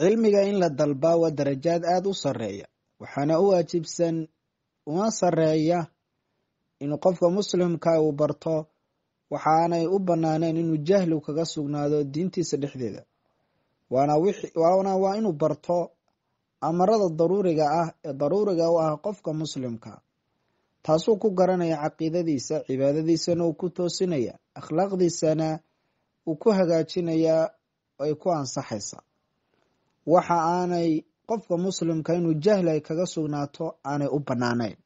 cilmiga in la dalbaa waa darajaad aada u sarreeya waxaana u waajibsan uma sarreeya inuu qofka muslimka uu barto waxaanay u bannaaneen inuu jahlu kaga sugnaado diintiisa dhexdeeda waana waa inuu barto amarada daruuriga ah ee daruuriga u ah qofka muslimka taasuu ku garanaya caqiidadiisa cibaadadiisana uu ku toosinaya akhlaaqdiisana uu ku hagaajinayaa ay ku ansaxaysa waxa aanay qofka muslimka inuu jahli ay kaga sugnaato aanay u banaanayn